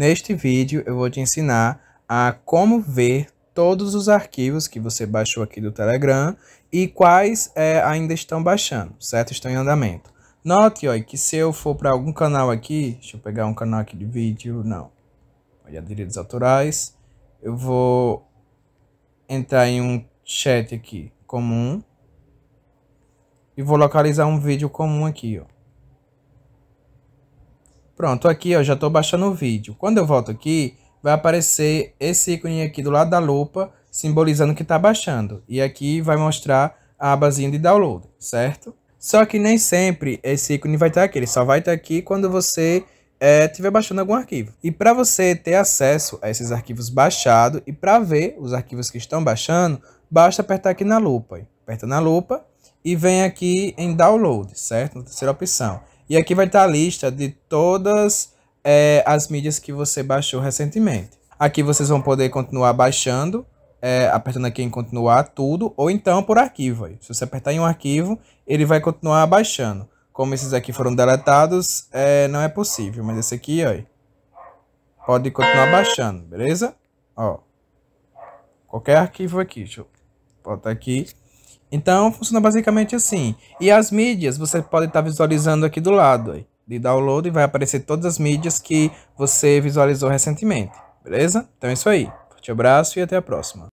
Neste vídeo eu vou te ensinar a como ver todos os arquivos que você baixou aqui do Telegram e quais é, ainda estão baixando, certo? Estão em andamento. Note ó, que se eu for para algum canal aqui, deixa eu pegar um canal aqui de vídeo, não, olha direitos autorais, eu vou entrar em um chat aqui comum e vou localizar um vídeo comum aqui, ó. Pronto, aqui ó, já estou baixando o vídeo. Quando eu volto aqui, vai aparecer esse ícone aqui do lado da lupa, simbolizando que está baixando. E aqui vai mostrar a abazinha de download, certo? Só que nem sempre esse ícone vai estar tá aqui, ele só vai estar tá aqui quando você estiver é, baixando algum arquivo. E para você ter acesso a esses arquivos baixados e para ver os arquivos que estão baixando, basta apertar aqui na lupa. Aperta na lupa e vem aqui em download, certo? Na terceira opção. E aqui vai estar a lista de todas é, as mídias que você baixou recentemente. Aqui vocês vão poder continuar baixando, é, apertando aqui em continuar tudo, ou então por arquivo. Aí. Se você apertar em um arquivo, ele vai continuar baixando. Como esses aqui foram deletados, é, não é possível, mas esse aqui, ó, pode continuar baixando, beleza? Ó, qualquer arquivo aqui, deixa eu botar aqui. Então funciona basicamente assim. E as mídias você pode estar tá visualizando aqui do lado aí, de download e vai aparecer todas as mídias que você visualizou recentemente, beleza? Então é isso aí. Forte abraço e até a próxima.